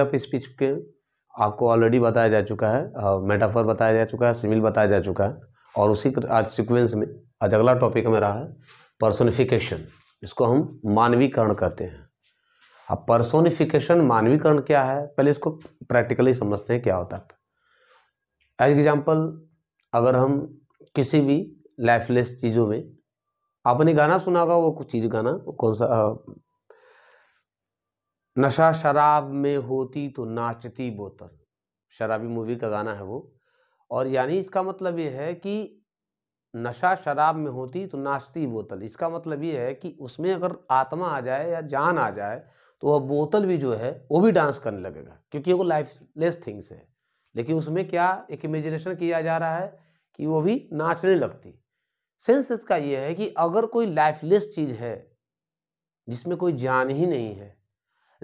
आप स्पीच के आपको ऑलरेडी बताया जा चुका है मेटाफर बताया जा चुका है सिमिल बताया जा चुका है और उसी आज सिक्वेंस में आज अगला टॉपिक हमें रहा है पर्सोनिफिकेशन इसको हम मानवीकरण कहते हैं अब पर्सोनिफिकेशन मानवीकरण क्या है पहले इसको प्रैक्टिकली समझते हैं क्या होता है एज एग्जाम्पल अगर हम किसी भी लाइफलेस चीज़ों में आपने गाना सुना होगा वो कुछ चीज़ गाना कौन सा नशा शराब में होती तो नाचती बोतल शराबी मूवी का गाना है वो और यानी इसका मतलब ये है कि नशा शराब में होती तो नाचती बोतल इसका मतलब ये है कि उसमें अगर आत्मा आ जाए या जान आ जाए तो वह बोतल भी जो है वो भी डांस करने लगेगा क्योंकि वो लाइफलेस थिंग्स है लेकिन उसमें क्या एक इमेजिनेशन किया जा रहा है कि वो भी नाचने लगती सेंस इसका ये है कि अगर कोई लाइफलेस चीज़ है जिसमें कोई जान ही नहीं है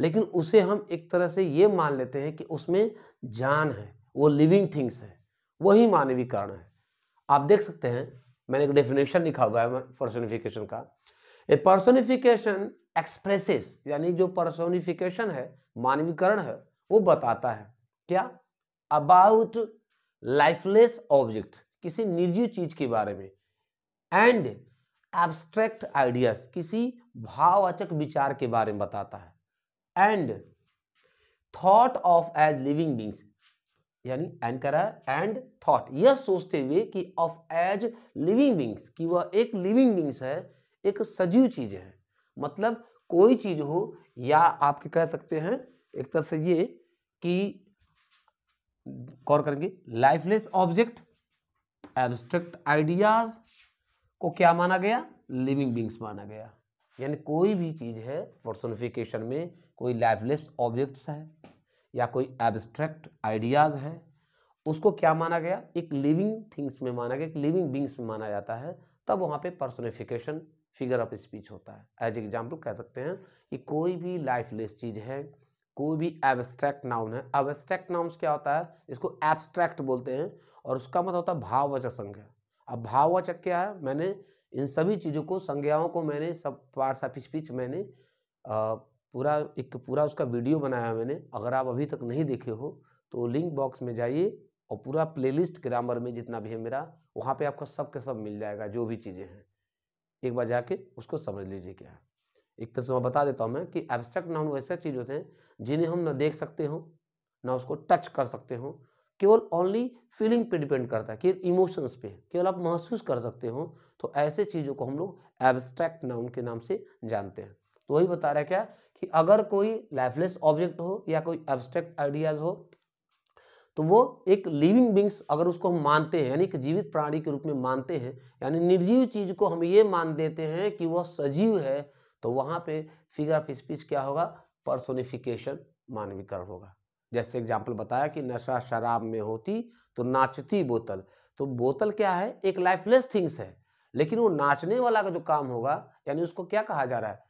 लेकिन उसे हम एक तरह से ये मान लेते हैं कि उसमें जान है वो लिविंग थिंग्स है वही मानवीय कारण है आप देख सकते हैं मैंने एक डेफिनेशन लिखा हुआ है पर्सोनिफिकेशन का ए पर्सोनिफिकेशन एक्सप्रेसेस यानी जो पर्सोनिफिकेशन है मानवीकरण है वो बताता है क्या अबाउट लाइफलेस ऑब्जेक्ट किसी निजी चीज के बारे में एंड एब्स्ट्रैक्ट आइडियाज किसी भाववाचक विचार के बारे में बताता है and thought of as living beings यानी एंड करा एंड थॉट यह सोचते हुए कि ऑफ एज लिविंग बींग्स कि वह एक लिविंग बींग्स है एक सजीव चीज है मतलब कोई चीज हो या आप कह सकते हैं एक तरह से ये कि कौर करेंगे लाइफलेस ऑब्जेक्ट एब्स्ट्रैक्ट आइडियाज को क्या माना गया लिविंग बींग्स माना गया यानी कोई भी चीज़ है पर्सोनिफिकेशन में कोई लाइफलेस ऑब्जेक्ट्स है या कोई एब्स्ट्रैक्ट आइडियाज़ हैं उसको क्या माना गया एक लिविंग थिंग्स में माना गया एक लिविंग बींग्स में माना जाता है तब वहाँ पे पर्सोनिफिकेशन फिगर ऑफ स्पीच होता है एज एग्जाम्पल कह सकते हैं कि कोई भी लाइफलेस चीज़ है कोई भी एब्स्ट्रैक्ट नाउन है एब्स्ट्रैक्ट नाउन क्या होता है इसको एब्स्ट्रैक्ट बोलते हैं और उसका मतलब होता है भाववाचक संज्ञा अब भाववाचक क्या है मैंने इन सभी चीज़ों को संज्ञाओं को मैंने सब पार्ट्स ऑफ स्पीच मैंने आ, पूरा एक पूरा उसका वीडियो बनाया मैंने अगर आप अभी तक नहीं देखे हो तो लिंक बॉक्स में जाइए और पूरा प्लेलिस्ट ग्रामर में जितना भी है मेरा वहाँ पे आपको सब के सब मिल जाएगा जो भी चीज़ें हैं एक बार जाके उसको समझ लीजिए क्या है एक तरह से मैं बता देता हूँ मैं कि एब्स्ट्रैक्ट नाउन वैसे चीज़ होते हैं जिन्हें हम ना देख सकते हों ना उसको टच कर सकते हों केवल ओनली फीलिंग पे डिपेंड करता है केवल इमोशंस पे केवल आप महसूस कर सकते हो तो ऐसे चीज़ों को हम लोग एब्स्ट्रैक्ट नाउन के नाम से जानते हैं तो वही बता रहा है क्या कि अगर कोई लाइफलेस ऑब्जेक्ट हो या कोई एब्स्ट्रैक्ट आइडियाज हो तो वो एक लिविंग बींग्स अगर उसको हम मानते हैं यानी कि जीवित प्राणी के रूप में मानते हैं यानी निर्जीव चीज को हम ये मान देते हैं कि वह सजीव है तो वहाँ पे फिगर ऑफ स्पीच क्या होगा पर्सोनिफिकेशन मानवीकरण होगा जैसे एग्जाम्पल बताया कि नशा शराब में होती तो नाचती बोतल तो बोतल क्या है एक लाइफलेस थिंग्स है लेकिन वो नाचने वाला का जो काम होगा यानी उसको क्या कहा जा रहा है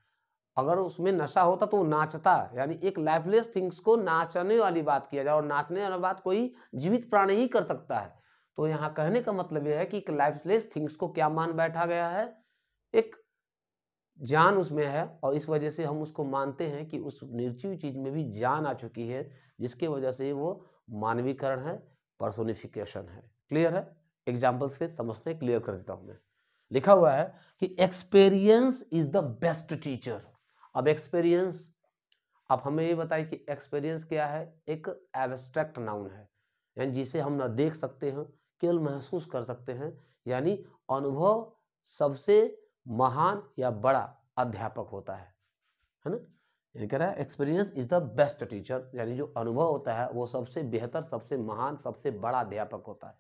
अगर उसमें नशा होता तो वो नाचता यानी एक लाइफलेस थिंग्स को नाचने वाली बात किया जाए और नाचने वाली बात कोई जीवित प्राणी ही कर सकता है तो यहाँ कहने का मतलब यह है कि एक लाइफलेस थिंग्स को क्या मान बैठा गया है एक जान उसमें है और इस वजह से हम उसको मानते हैं कि उस निर्जीव चीज में भी जान आ चुकी है जिसके वजह से वो मानवीकरण है पर्सोनिफिकेशन है क्लियर है एग्जाम्पल से समझते हैं क्लियर कर देता हूँ मैं लिखा हुआ है कि experience is the best teacher अब एक्सपीरियंस अब हमें ये बताइए कि एक्सपीरियंस क्या है एक एबस्ट्रैक्ट नाउन है यानी जिसे हम ना देख सकते हैं केवल महसूस कर सकते हैं यानी अनुभव सबसे महान या बड़ा अध्यापक होता है है ना यानी कह रहा है experience is the best teacher यानी जो अनुभव होता है वो सबसे बेहतर सबसे महान सबसे बड़ा अध्यापक होता है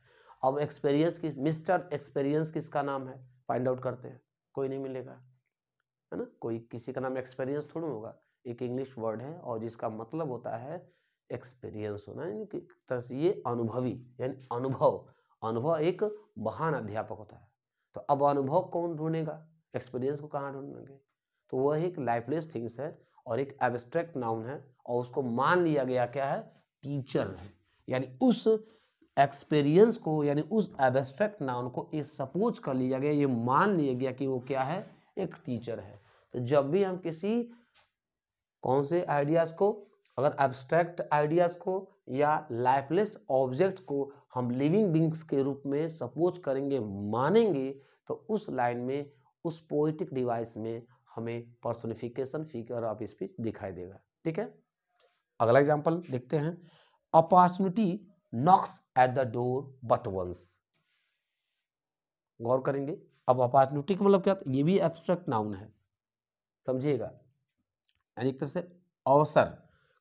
अब एक्सपीरियंस किस मिस्टर एक्सपीरियंस किसका नाम है फाइंड आउट करते हैं कोई नहीं मिलेगा है ना कोई किसी का नाम एक्सपीरियंस थोड़ा होगा एक इंग्लिश वर्ड है और जिसका मतलब होता है एक्सपीरियंस होना यानी कि तरह से ये अनुभवी यानी अनुभव अनुभव एक महान अध्यापक होता है तो अब अनुभव कौन ढूंढेगा एक्सपीरियंस को कहाँ ढूंढेंगे तो वह एक लाइफलेस थिंग्स है और एक एब्स्ट्रैक्ट नाउन है और उसको मान लिया गया क्या है टीचर है यानी उस एक्सपीरियंस को यानी उस एब्स्ट्रैक्ट नाउन को ये सपोज कर लिया गया ये मान लिया गया कि वो क्या है एक टीचर है तो जब भी हम किसी कौन से आइडियाज़ को अगर एब्स्ट्रैक्ट आइडियाज़ को या लाइफलेस ऑब्जेक्ट को हम लिविंग बींग्स के रूप में सपोज करेंगे मानेंगे तो उस लाइन में उस पोइटिक डिवाइस में हमें पर्सोनिफिकेशन फिगर ऑफ स्पीच दिखाई देगा ठीक है अगला एग्जाम्पल देखते हैं opportunity knocks at the door but once गौर करेंगे अब अपॉर्चुनिटी का मतलब क्या तो ये भी एब्स्ट्रैक्ट नाउन है समझिएगा यानी एक तरह से अवसर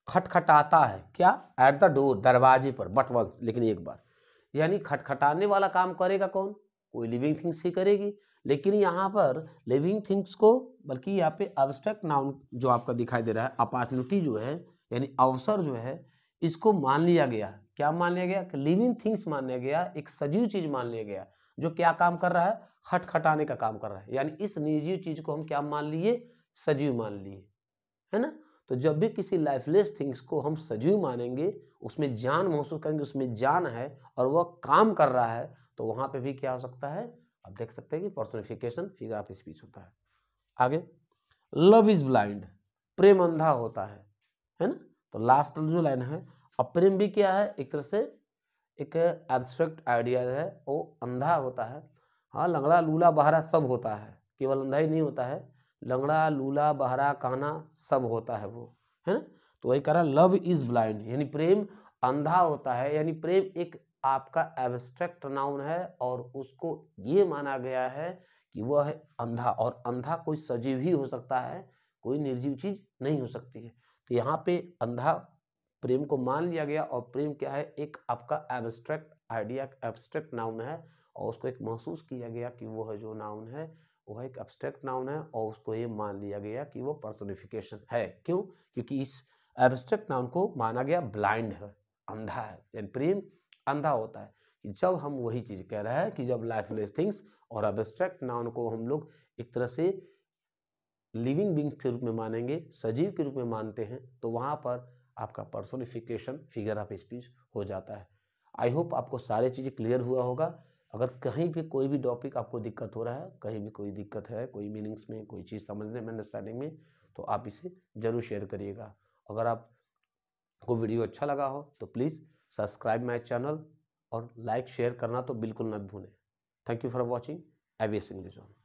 खटखटाता है क्या एट द डोर दरवाजे पर बट वंस लेकिन एक बार यानी खटखटाने वाला काम करेगा कौन वो लिविंग थिंग्स ही करेगी लेकिन यहाँ पर लिविंग थिंग्स को बल्कि यहाँ पे अब्स्ट्रैक्ट नाउन जो आपका दिखाई दे रहा है अपॉर्चुनिटी जो है यानी अवसर जो है इसको मान लिया गया क्या मान लिया गया कि लिविंग थिंग्स मान लिया गया एक सजीव चीज़ मान लिया गया जो क्या काम कर रहा है खटखटाने का काम कर रहा है यानी इस निजीव चीज़ को हम क्या मान लिए सजीव मान लिए है ना तो जब भी किसी लाइफलेस थिंग्स को हम सजीव मानेंगे उसमें जान महसूस करेंगे उसमें जान है और वह काम कर रहा है तो वहां पे भी क्या हो सकता है आप देख सकते हैं कि पर्सनिफिकेशन फिगर ऑफ स्पीच होता है आगे लव इज ब्लाइंड प्रेम अंधा होता है है ना तो लास्ट जो लाइन है अब प्रेम भी क्या है एक तरह से एक एब्स्ट्रैक्ट आइडिया है वो अंधा होता है हाँ लंगड़ा लूला बहरा सब होता है केवल अंधा ही नहीं होता है लंगड़ा लूला बहरा काना सब होता है वो है ना तो वही कह रहा लव इज ब्लाइंड यानी प्रेम अंधा होता है यानी प्रेम एक आपका एब्स्ट्रैक्ट नाउन है और उसको ये माना गया है कि वह है अंधा और अंधा कोई सजीव ही हो सकता है कोई निर्जीव चीज नहीं हो सकती है तो यहाँ पे अंधा प्रेम को मान लिया गया और प्रेम क्या है एक आपका एब्स्ट्रैक्ट आइडिया एब्स्ट्रैक्ट नाउन है और उसको एक महसूस किया गया कि वह जो नाउन है वह एक एब्स्ट्रैक्ट नाउन है और उसको ये मान लिया गया कि वो पर्सोनिफिकेशन है क्यों क्योंकि इस एब्स्ट्रैक्ट नाउन को माना गया ब्लाइंड है अंधा है प्रेम अंधा होता है कि जब हम वही चीज़ कह रहे हैं कि जब लाइफलेस थिंग्स और एब्स्ट्रैक्ट नाउन को हम लोग एक तरह से लिविंग बींग्स के रूप में मानेंगे सजीव के रूप में मानते हैं तो वहाँ पर आपका पर्सोनिफिकेशन फिगर ऑफ स्पीच हो जाता है आई होप आपको सारे चीज़ें क्लियर हुआ होगा अगर कहीं भी कोई भी टॉपिक आपको दिक्कत हो रहा है कहीं भी कोई दिक्कत है कोई मीनिंग्स में कोई चीज़ समझने में अंडरस्टैंडिंग में तो आप इसे ज़रूर शेयर करिएगा अगर आप वीडियो अच्छा लगा हो तो प्लीज़ सब्सक्राइब माई चैनल और लाइक शेयर करना तो बिल्कुल न भूलें thank you for watching AVS English on